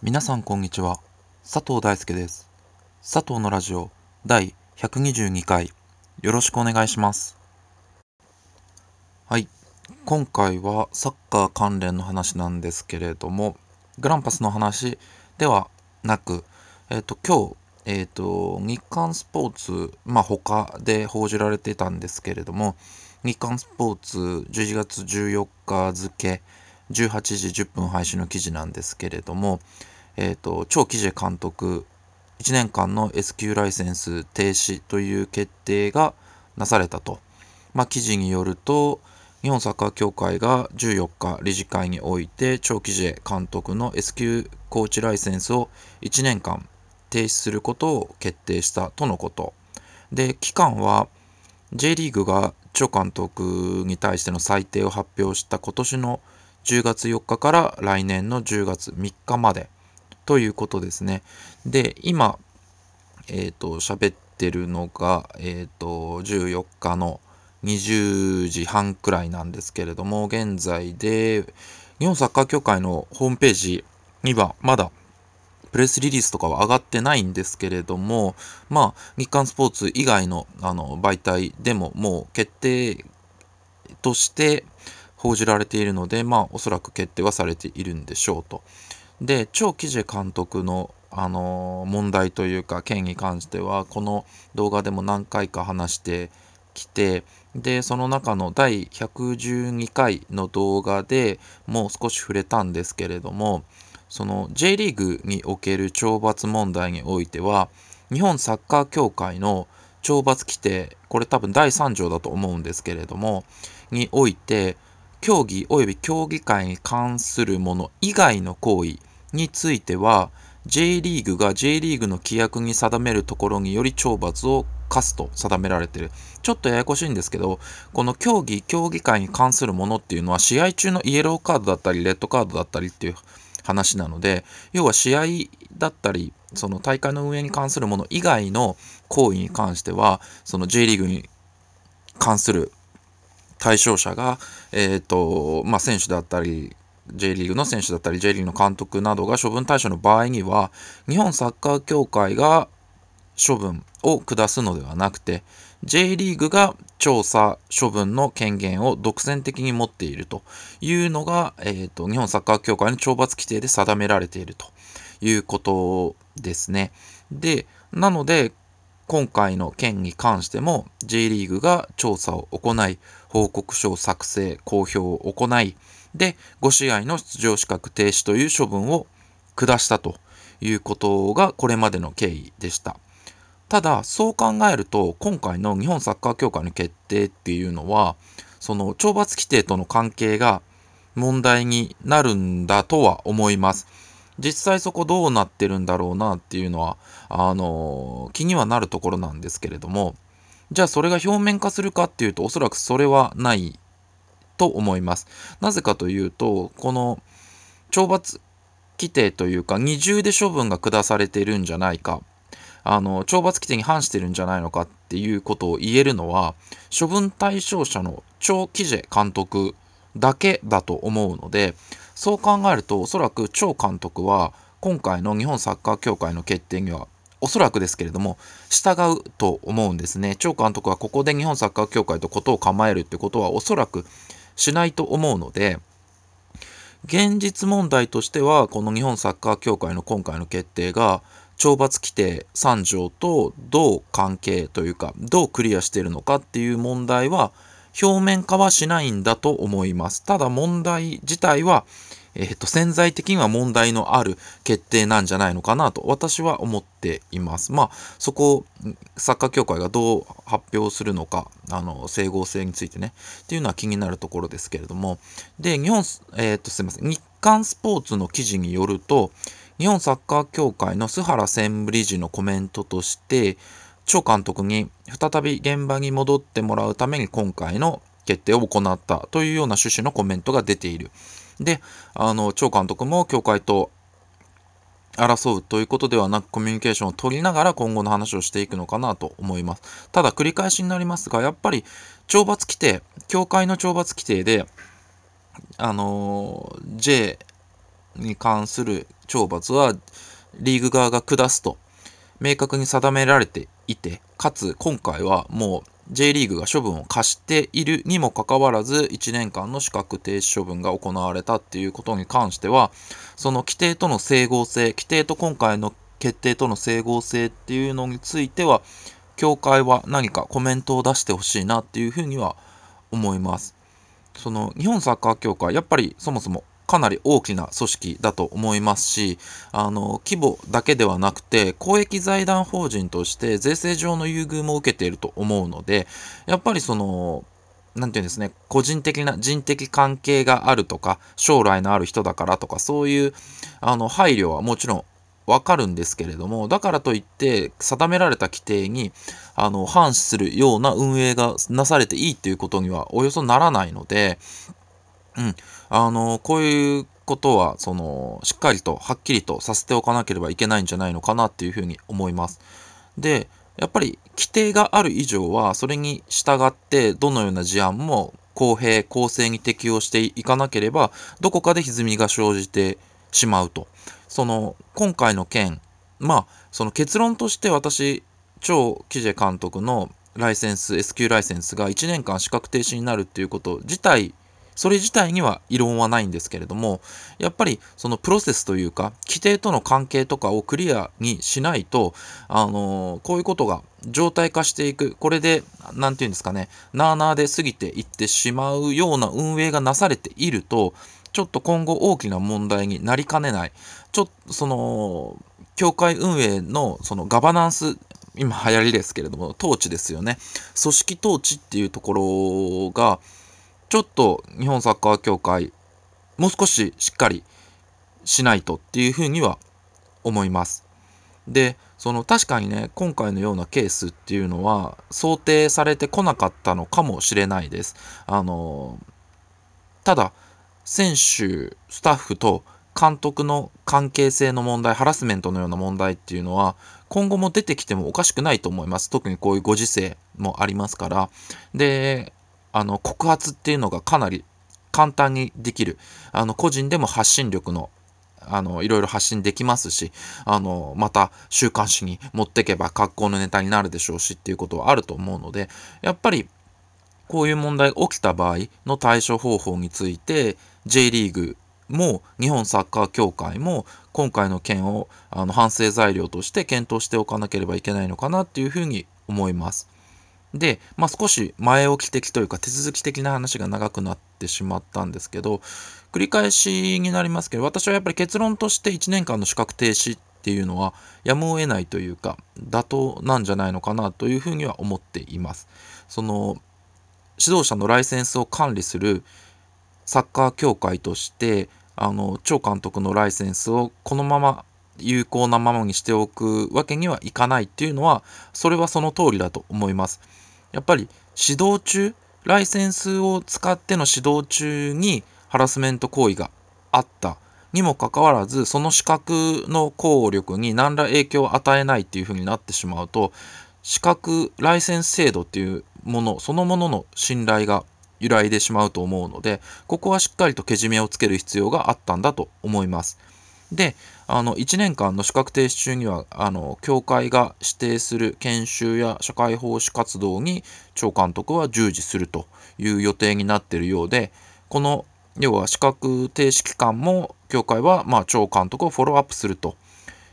皆さんこんにちは佐藤大輔です佐藤のラジオ第122回よろしくお願いしますはい今回はサッカー関連の話なんですけれどもグランパスの話ではなくえっ、ー、と今日えー、と日刊スポーツまあ他で報じられていたんですけれども日刊スポーツ11月14日付18時10分配信の記事なんですけれども、えーと、超記事監督1年間の S q ライセンス停止という決定がなされたと、まあ、記事によると日本サッカー協会が14日理事会において長期事監督の S q コーチライセンスを1年間停止することを決定したとのことで期間は J リーグが長監督に対しての裁定を発表した今年の10月4日から来年の10月3日までということですね。で、今、えっ、ー、と、喋ってるのが、えっ、ー、と、14日の20時半くらいなんですけれども、現在で、日本サッカー協会のホームページにはまだプレスリリースとかは上がってないんですけれども、まあ、日刊スポーツ以外のあの媒体でももう決定として、報じられているので、まあ、おそらく決定はされているんでしょうと。で、超記事監督のあの問題というか件に関してはこの動画でも何回か話してきてでその中の第112回の動画でもう少し触れたんですけれどもその J リーグにおける懲罰問題においては日本サッカー協会の懲罰規定これ多分第3条だと思うんですけれどもにおいて競技及び競技会に関するもの以外の行為については J リーグが J リーグの規約に定めるところにより懲罰を課すと定められてるちょっとややこしいんですけどこの競技競技会に関するものっていうのは試合中のイエローカードだったりレッドカードだったりっていう話なので要は試合だったりその大会の運営に関するもの以外の行為に関してはその J リーグに関する対象者が、えーとまあ、選手だったり J リーグの選手だったり J リーグの監督などが処分対象の場合には日本サッカー協会が処分を下すのではなくて J リーグが調査処分の権限を独占的に持っているというのが、えーと日本サッカー協会の懲罰規定で定められているということですね。でなので今回の件に関しても J リーグが調査を行い、報告書を作成、公表を行い、で、5試合の出場資格停止という処分を下したということがこれまでの経緯でした。ただ、そう考えると、今回の日本サッカー協会の決定っていうのは、その懲罰規定との関係が問題になるんだとは思います。実際そこどうなってるんだろうなっていうのは、あの、気にはなるところなんですけれども、じゃあそれが表面化するかっていうと、おそらくそれはないと思います。なぜかというと、この懲罰規定というか、二重で処分が下されてるんじゃないか。あの懲罰規定に反してるんじゃないのかっていうことを言えるのは処分対象者の張喜ジ監督だけだと思うのでそう考えるとおそらく張監督は今回の日本サッカー協会の決定にはおそらくですけれども従うと思うんですね。張監督はここで日本サッカー協会と事を構えるってことはおそらくしないと思うので現実問題としてはこの日本サッカー協会の今回の決定が懲罰規定3条とどう関係というかどうクリアしているのかっていう問題は表面化はしないんだと思います。ただ問題自体は、えっと、潜在的には問題のある決定なんじゃないのかなと私は思っています。まあ、そこをサッカー協会がどう発表するのか、あの、整合性についてね、っていうのは気になるところですけれども、で、日本、えー、っと、すいません、日刊スポーツの記事によると、日本サッカー協会の須原専務理事のコメントとして、張監督に再び現場に戻ってもらうために今回の決定を行ったというような趣旨のコメントが出ている。で、あの、張監督も協会と争うということではなくコミュニケーションを取りながら今後の話をしていくのかなと思います。ただ繰り返しになりますが、やっぱり懲罰規定、協会の懲罰規定で、あの、J に関する懲罰はリーグ側が下すと明確に定められていて、かつ今回はもう J リーグが処分を課しているにもかかわらず1年間の資格停止処分が行われたっていうことに関してはその規定との整合性規定と今回の決定との整合性っていうのについては協会は何かコメントを出してほしいなっていうふうには思います。その日本サッカー協会やっぱりそもそもかなり大きな組織だと思いますし、あの、規模だけではなくて、公益財団法人として税制上の優遇も受けていると思うので、やっぱりその、何て言うんですね、個人的な人的関係があるとか、将来のある人だからとか、そういうあの配慮はもちろんわかるんですけれども、だからといって定められた規定にあの反するような運営がなされていいっていうことにはおよそならないので、うん。あの、こういうことは、その、しっかりと、はっきりとさせておかなければいけないんじゃないのかなっていうふうに思います。で、やっぱり規定がある以上は、それに従って、どのような事案も公平、公正に適用していかなければ、どこかで歪みが生じてしまうと。その、今回の件、まあ、その結論として私、超キジ監督のライセンス、S q ライセンスが1年間資格停止になるっていうこと自体それ自体には異論はないんですけれどもやっぱりそのプロセスというか規定との関係とかをクリアにしないとあのこういうことが状態化していくこれで何て言うんですかねなあなあで過ぎていってしまうような運営がなされているとちょっと今後大きな問題になりかねないちょっとその教会運営のそのガバナンス今流行りですけれども統治ですよね組織統治っていうところがちょっと日本サッカー協会、もう少ししっかりしないとっていうふうには思います。で、その確かにね、今回のようなケースっていうのは想定されてこなかったのかもしれないです。あの、ただ、選手、スタッフと監督の関係性の問題、ハラスメントのような問題っていうのは、今後も出てきてもおかしくないと思います。特にこういうご時世もありますから。で、あの告発っていうのがかなり簡単にできる。あの個人でも発信力のあの、いろいろ発信できますし、あの、また週刊誌に持ってけば格好のネタになるでしょうしっていうことはあると思うので、やっぱりこういう問題が起きた場合の対処方法について、J リーグも日本サッカー協会も今回の件をあの反省材料として検討しておかなければいけないのかなっていうふうに思います。で、まあ、少し前置き的というか手続き的な話が長くなってしまったんですけど繰り返しになりますけど私はやっぱり結論として1年間の資格停止っていうのはやむを得ないというか妥当なんじゃないのかなというふうには思っています。その指導者のライセンスを管理するサッカー協会としてあの超監督のライセンスをこのまま有効なままにしておくわけにはいかないっていうのは、それはその通りだと思います。やっぱり指導中、ライセンスを使っての指導中にハラスメント行為があったにもかかわらず、その資格の効力に何ら影響を与えないっていうふうになってしまうと、資格、ライセンス制度っていうもの、そのものの信頼が揺らいでしまうと思うので、ここはしっかりとけじめをつける必要があったんだと思います。で、あの、1年間の資格停止中には、あの、協会が指定する研修や社会奉仕活動に、長監督は従事するという予定になっているようで、この、要は資格停止期間も、協会は、まあ、長監督をフォローアップすると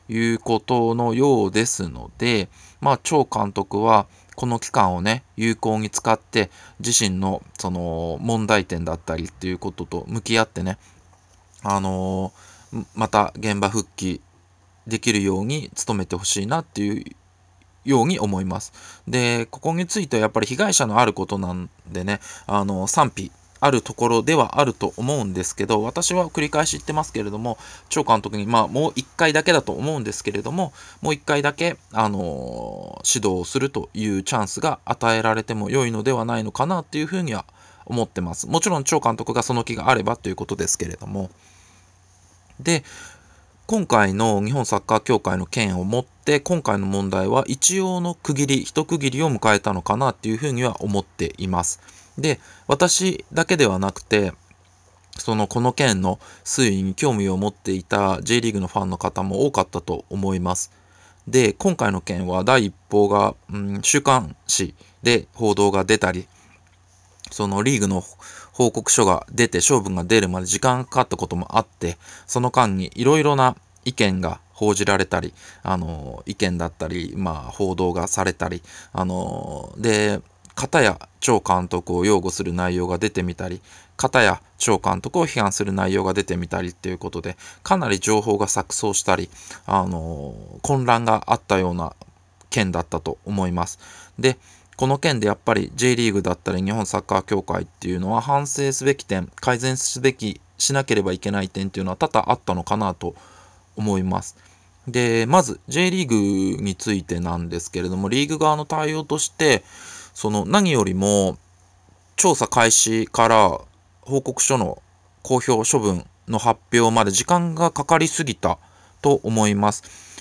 いうことのようですので、まあ、長監督は、この期間をね、有効に使って、自身の、その、問題点だったりっていうことと向き合ってね、あのーまた現場復帰できるように努めてほしいなっていうように思います。で、ここについてはやっぱり被害者のあることなんでね、あの、賛否あるところではあると思うんですけど、私は繰り返し言ってますけれども、長監督に、まあ、もう1回だけだと思うんですけれども、もう1回だけ、あの指導をするというチャンスが与えられても良いのではないのかなっていうふうには思ってます。もちろん長監督がその気があればということですけれども、で、今回の日本サッカー協会の件をもって、今回の問題は一応の区切り、一区切りを迎えたのかなっていうふうには思っています。で、私だけではなくて、そのこの件の推移に興味を持っていた J リーグのファンの方も多かったと思います。で、今回の件は第一報が、うん、週刊誌で報道が出たり、そのリーグの報告書が出て、勝負が出るまで時間がかかったこともあって、その間にいろいろな意見が報じられたり、あの、意見だったり、まあ、報道がされたり、あの、で、片や超監督を擁護する内容が出てみたり、片や超監督を批判する内容が出てみたりっていうことで、かなり情報が錯綜したり、あの、混乱があったような件だったと思います。で、この件でやっぱり J リーグだったり日本サッカー協会っていうのは反省すべき点、改善すべき、しなければいけない点っていうのは多々あったのかなと思います。で、まず J リーグについてなんですけれども、リーグ側の対応として、その何よりも調査開始から報告書の公表処分の発表まで時間がかかりすぎたと思います。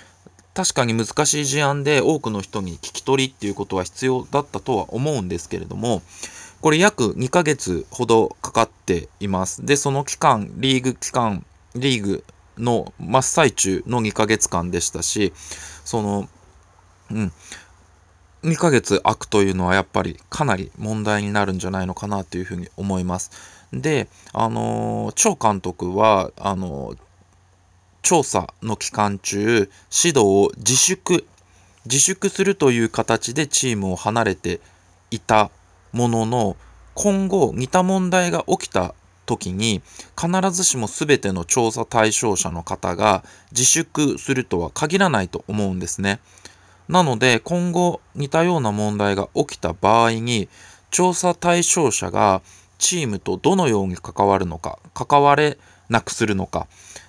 確かに難しい事案で多くの人に聞き取りっていうことは必要だったとは思うんですけれども、これ約2ヶ月ほどかかっています。で、その期間、リーグ期間、リーグの真っ最中の2ヶ月間でしたし、その、うん、2ヶ月空くというのはやっぱりかなり問題になるんじゃないのかなというふうに思います。で、あのー、張監督は、あのー、調査の期間中、指導を自粛、自粛するという形でチームを離れていたものの、今後似た問題が起きた時に必ずしも全ての調査対象者の方が自粛するとは限らないと思うんですね。なので今後似たような問題が起きた場合に調査対象者がチームとどのように関わるのか関われなくするのか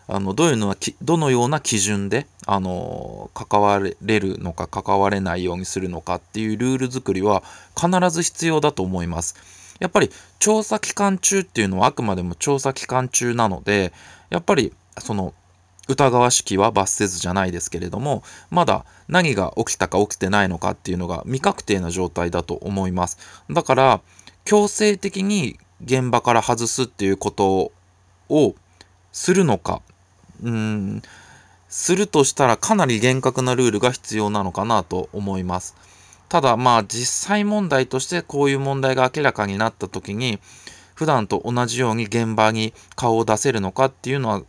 あのどういうのはどのような基準であの関われるのか関われないようにするのかっていうルール作りは必ず必要だと思います。やっぱり調査期間中っていうのはあくまでも調査期間中なのでやっぱりその疑わしきは罰せずじゃないですけれどもまだ何が起きたか起きてないのかっていうのが未確定な状態だと思いますだから強制的に現場から外すっていうことをするのかうん、するとしたらかなり厳格なルールが必要なのかなと思います。ただまあ実際問題としてこういう問題が明らかになった時に普段と同じように現場に顔を出せるのかっていうのは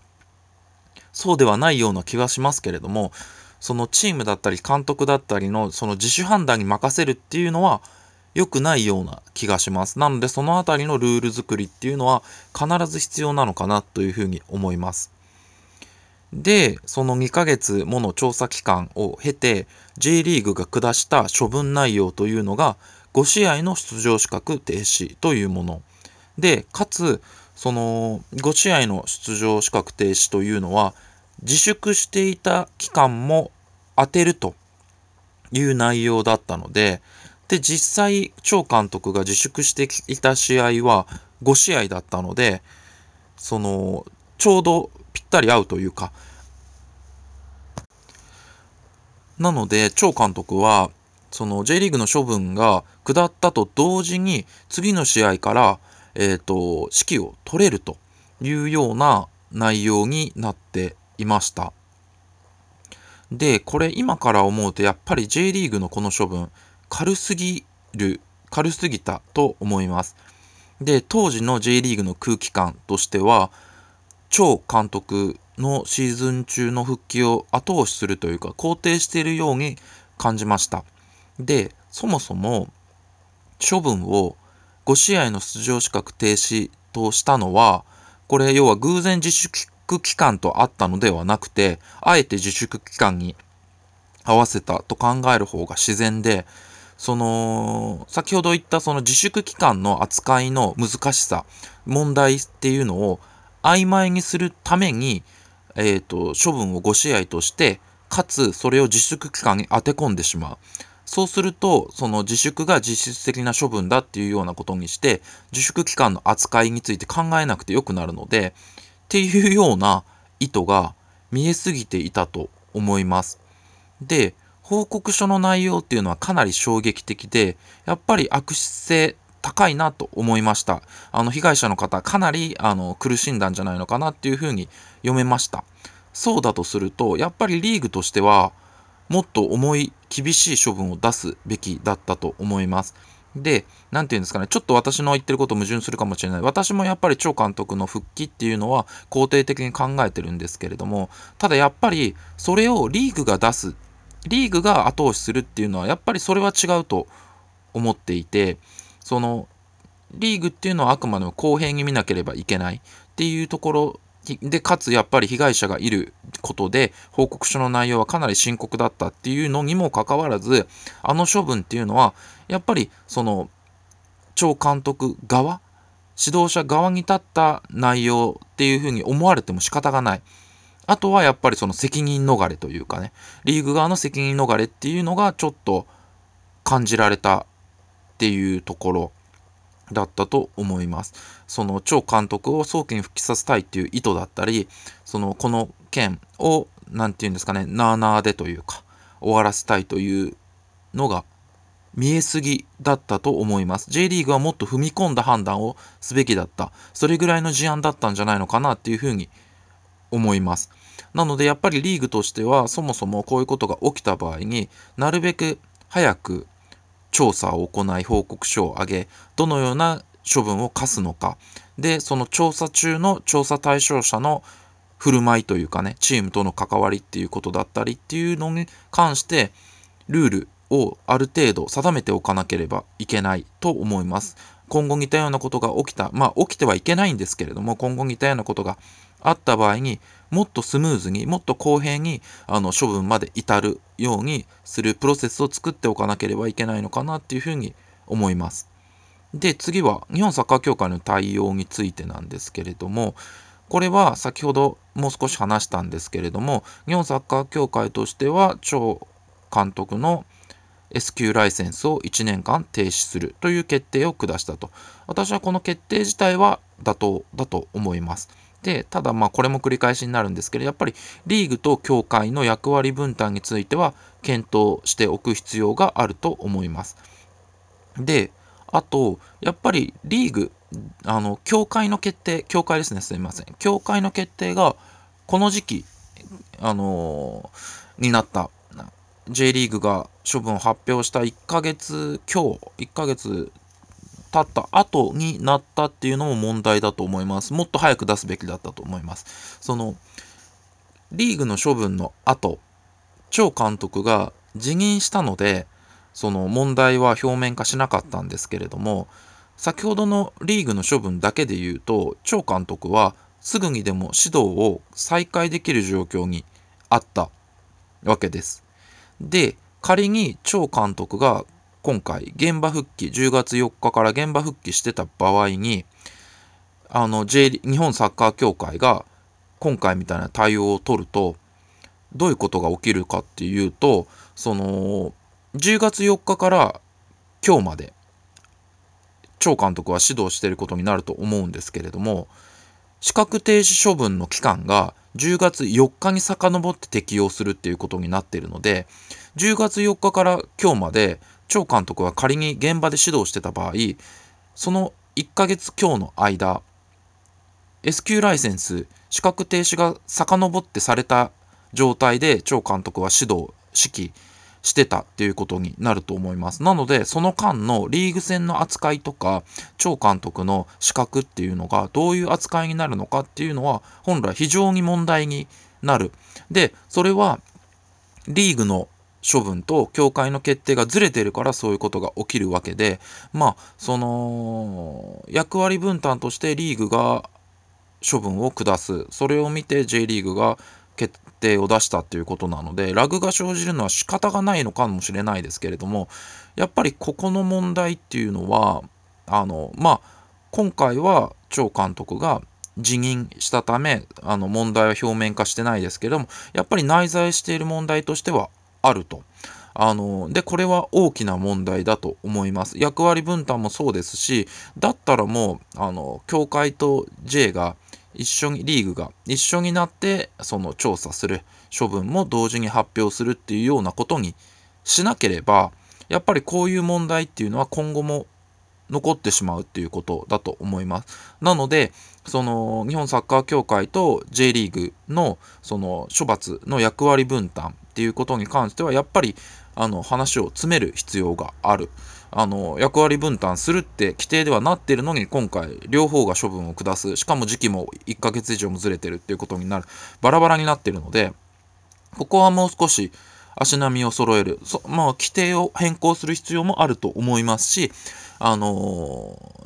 そうではないような気がしますけれどもそのチームだったり監督だったりのその自主判断に任せるっていうのは良くないような気がしますなのでその辺りのルール作りっていうのは必ず必要なのかなというふうに思いますで、その2ヶ月もの調査期間を経て、J リーグが下した処分内容というのが、5試合の出場資格停止というもの。で、かつ、その5試合の出場資格停止というのは、自粛していた期間も当てるという内容だったので、で、実際、張監督が自粛していた試合は5試合だったので、その、ちょうどぴったり合うというか。なので、張監督は、その J リーグの処分が下ったと同時に、次の試合から、えっ、ー、と、指揮を取れるというような内容になっていました。で、これ今から思うとやっぱり J リーグのこの処分、軽すぎる、軽すぎたと思います。で、当時の J リーグの空気感としては、超監督のシーズン中の復帰を後押しするというか肯定しているように感じました。で、そもそも処分を5試合の出場資格停止としたのは、これ要は偶然自粛期間とあったのではなくて、あえて自粛期間に合わせたと考える方が自然で、その、先ほど言ったその自粛期間の扱いの難しさ、問題っていうのを曖昧にするために、えっ、ー、と、処分を5試合として、かつそれを自粛期間に当て込んでしまう。そうすると、その自粛が実質的な処分だっていうようなことにして、自粛期間の扱いについて考えなくてよくなるので、っていうような意図が見えすぎていたと思います。で、報告書の内容っていうのはかなり衝撃的で、やっぱり悪質性高いなと思いました。あの被害者の方、かなりあの苦しんだんじゃないのかなっていうふうに読めました。そうだとすると、やっぱりリーグとしては、もっと重い厳しい処分を出すべきだったと思います。で、なんていうんですかね、ちょっと私の言ってること矛盾するかもしれない。私もやっぱり超監督の復帰っていうのは肯定的に考えてるんですけれども、ただやっぱりそれをリーグが出す、リーグが後押しするっていうのは、やっぱりそれは違うと思っていて、そのリーグっていうのはあくまでも公平に見なければいけないっていうところで、かつやっぱり被害者がいることで、報告書の内容はかなり深刻だったっていうのにもかかわらず、あの処分っていうのは、やっぱりその、超監督側、指導者側に立った内容っていうふうに思われても仕方がない。あとはやっぱりその責任逃れというかね、リーグ側の責任逃れっていうのがちょっと感じられたっていうところだったと思います。その超監督を早期に復帰させたいっていう意図だったり、そのこの件を何て言うんですかね、なーなーでというか、終わらせたいというのが見えすぎだったと思います。J リーグはもっと踏み込んだ判断をすべきだった。それぐらいの事案だったんじゃないのかなっていうふうに思います。なのでやっぱりリーグとしてはそもそもこういうことが起きた場合になるべく早く調査を行い報告書を上げ、どのような処分を課すのか、で、その調査中の調査対象者の振る舞いというかね、チームとの関わりっていうことだったりっていうのに関して、ルールをある程度定めておかなければいけないと思います。今後似たようなことが起きた、まあ起きてはいけないんですけれども、今後似たようなことがあった場合にもっとスムーズにもっと公平にあの処分まで至るようにするプロセスを作っておかなければいけないのかなっていうふうに思います。で次は日本サッカー協会の対応についてなんですけれどもこれは先ほどもう少し話したんですけれども日本サッカー協会としては超監督の S q ライセンスを1年間停止するという決定を下したと私はこの決定自体は妥当だと思います。て、ただまあこれも繰り返しになるんですけど、やっぱりリーグと協会の役割分担については検討しておく必要があると思います。で、あと、やっぱりリーグ、あの、協会の決定、協会ですね、すみません。協会の決定が、この時期、あのー、になった。J リーグが処分を発表した1ヶ月、今日、1ヶ月経った後になったっていうのも問題だと思います。もっと早く出すべきだったと思います。その、リーグの処分の後、張監督が辞任したので、その問題は表面化しなかったんですけれども、先ほどのリーグの処分だけで言うと、張監督はすぐにでも指導を再開できる状況にあったわけです。で、仮に張監督が今回、現場復帰、10月4日から現場復帰してた場合に、あの、J、日本サッカー協会が今回みたいな対応を取ると、どういうことが起きるかっていうと、その、10月4日から今日まで、張監督は指導していることになると思うんですけれども、資格停止処分の期間が10月4日に遡って適用するっていうことになっているので、10月4日から今日まで張監督は仮に現場で指導してた場合その1ヶ月強の間 S q ライセンス資格停止が遡ってされた状態で張監督は指導指揮してたっていうことになると思います。なので、その間のリーグ戦の扱いとか、超監督の資格っていうのがどういう扱いになるのかっていうのは、本来非常に問題になる。で、それはリーグの処分と教会の決定がずれてるからそういうことが起きるわけで、まあ、その、役割分担としてリーグが処分を下す。それを見て J リーグが決定を出したっていうことなので、ラグが生じるのは仕方がないのかもしれないですけれども、やっぱりここの問題っていうのは、あの、まあ、今回は張監督が辞任したため、あの問題は表面化してないですけれども、やっぱり内在している問題としてはあると。あのでこれは大きな問題だと思います。役割分担もそうですしだったらもうあの教会と J が一緒にリーグが一緒になってその調査する処分も同時に発表するっていうようなことにしなければやっぱりこういう問題っていうのは今後も残ってしまうっていうことだと思います。なので、その日本サッカー協会と J リーグのその処罰の役割分担っていうことに関しては、やっぱり、あの、話を詰める必要がある。あの、役割分担するって規定ではなってるのに、今回、両方が処分を下す。しかも時期も1ヶ月以上もずれてるっていうことになる。バラバラになってるので、ここはもう少し、足並みを揃える。そまあ、規定を変更する必要もあると思いますし、あの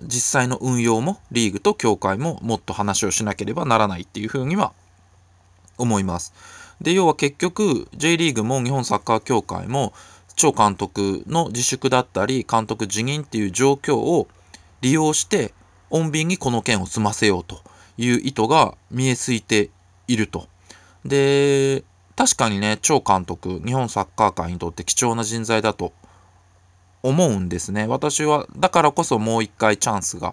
ー、実際の運用もリーグと協会ももっと話をしなければならないっていうふうには思います。で、要は結局、J リーグも日本サッカー協会も、張監督の自粛だったり、監督辞任っていう状況を利用して、穏便にこの件を済ませようという意図が見えすいていると。で、確かにね、張監督、日本サッカー界にとって貴重な人材だと思うんですね。私は、だからこそもう一回チャンスが。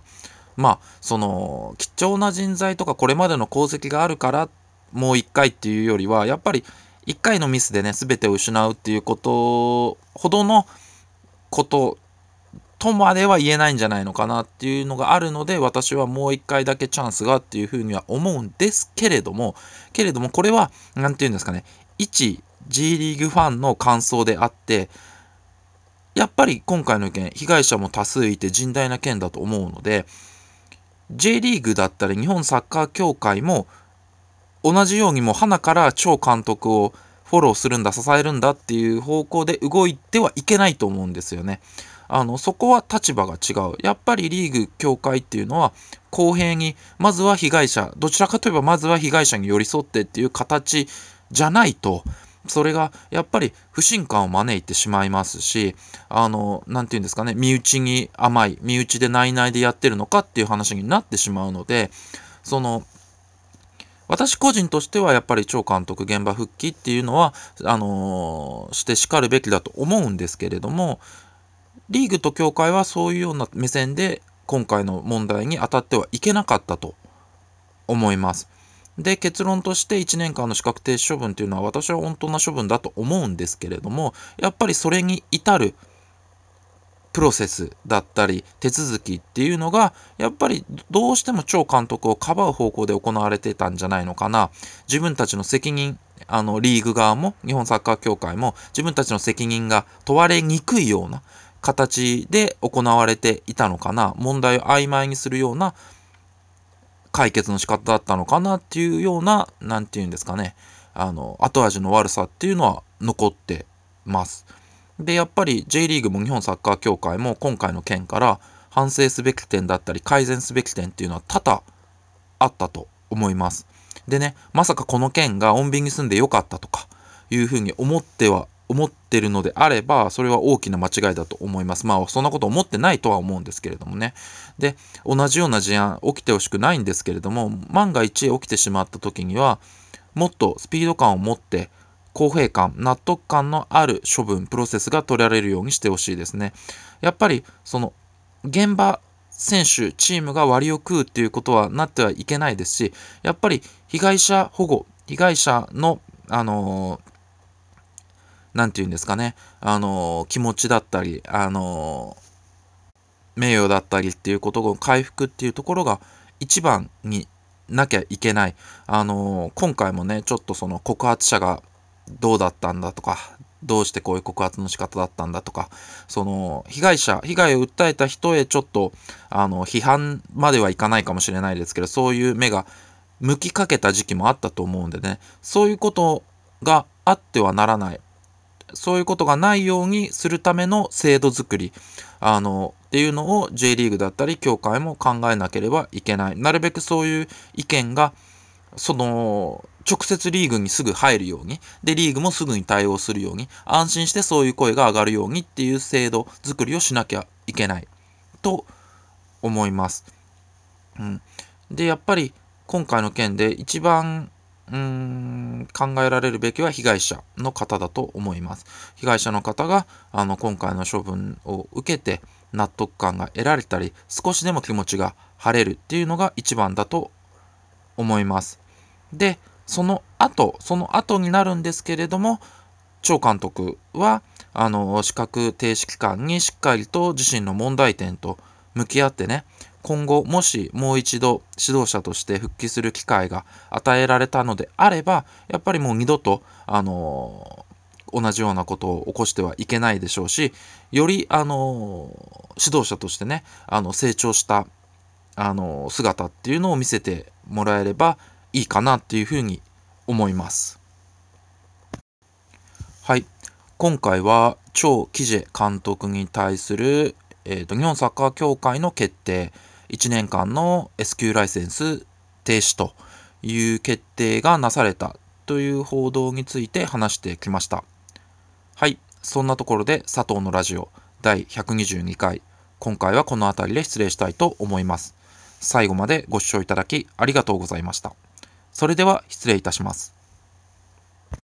まあ、その、貴重な人材とかこれまでの功績があるからっもう1回っていうよりは、やっぱり1回のミスでね、全てを失うっていうことほどのこととまでは言えないんじゃないのかなっていうのがあるので、私はもう1回だけチャンスがっていうふうには思うんですけれども、けれどもこれは、何て言うんですかね、1 G リーグファンの感想であって、やっぱり今回の件、被害者も多数いて甚大な件だと思うので、J リーグだったり日本サッカー協会も同じようにもう花から超監督をフォローするんだ、支えるんだっていう方向で動いてはいけないと思うんですよね。あの、そこは立場が違う。やっぱりリーグ、協会っていうのは公平に、まずは被害者、どちらかといえばまずは被害者に寄り添ってっていう形じゃないと、それがやっぱり不信感を招いてしまいますし、あの、何て言うんですかね、身内に甘い、身内で内々でやってるのかっていう話になってしまうので、その、私個人としてはやっぱり超監督現場復帰っていうのはあのー、してしかるべきだと思うんですけれどもリーグと協会はそういうような目線で今回の問題に当たってはいけなかったと思います。で結論として1年間の資格停止処分というのは私は本当な処分だと思うんですけれどもやっぱりそれに至るプロセスだったり手続きっていうのがやっぱりどうしても超監督をかばう方向で行われてたんじゃないのかな自分たちの責任あのリーグ側も日本サッカー協会も自分たちの責任が問われにくいような形で行われていたのかな問題を曖昧にするような解決の仕方だったのかなっていうような何て言うんですかねあの後味の悪さっていうのは残ってます。で、やっぱり J リーグも日本サッカー協会も今回の件から反省すべき点だったり改善すべき点っていうのは多々あったと思います。でね、まさかこの件が穏便に住んでよかったとかいうふうに思っては思ってるのであれば、それは大きな間違いだと思います。まあ、そんなこと思ってないとは思うんですけれどもね。で、同じような事案、起きてほしくないんですけれども、万が一起きてしまった時には、もっとスピード感を持って、公平感、納得感のある処分、プロセスが取られるようにしてほしいですね。やっぱり、その、現場、選手、チームが割を食うっていうことはなってはいけないですし、やっぱり被害者保護、被害者の、あの何、て言うんですかね、あのー、気持ちだったり、あのー、名誉だったりっていうことの回復っていうところが一番になきゃいけない。あの今回もね、ちょっとその告発者がどうだったんだとか、どうしてこういう告発の仕方だったんだとか、その被害者、被害を訴えた人へちょっと、あの、批判まではいかないかもしれないですけど、そういう目が向きかけた時期もあったと思うんでね、そういうことがあってはならない。そういうことがないようにするための制度づくり、あの、っていうのを J リーグだったり、協会も考えなければいけない。なるべくそういう意見が、その、直接リーグにすぐ入るように、で、リーグもすぐに対応するように、安心してそういう声が上がるようにっていう制度作りをしなきゃいけないと思います。うん。で、やっぱり今回の件で一番うーん考えられるべきは被害者の方だと思います。被害者の方があの今回の処分を受けて納得感が得られたり少しでも気持ちが晴れるっていうのが一番だと思います。で、その後、その後になるんですけれども、張監督は、あの、資格停止期間にしっかりと自身の問題点と向き合ってね、今後もしもう一度指導者として復帰する機会が与えられたのであれば、やっぱりもう二度と、あの、同じようなことを起こしてはいけないでしょうし、より、あの、指導者としてね、あの、成長した、あの、姿っていうのを見せてもらえればいいかなっていうふうに思います。はい。今回は、超記事監督に対する、えーと、と日本サッカー協会の決定、1年間の S q ライセンス停止という決定がなされたという報道について話してきました。はい。そんなところで、佐藤のラジオ第122回、今回はこの辺りで失礼したいと思います。最後までご視聴いただきありがとうございました。それでは失礼いたします。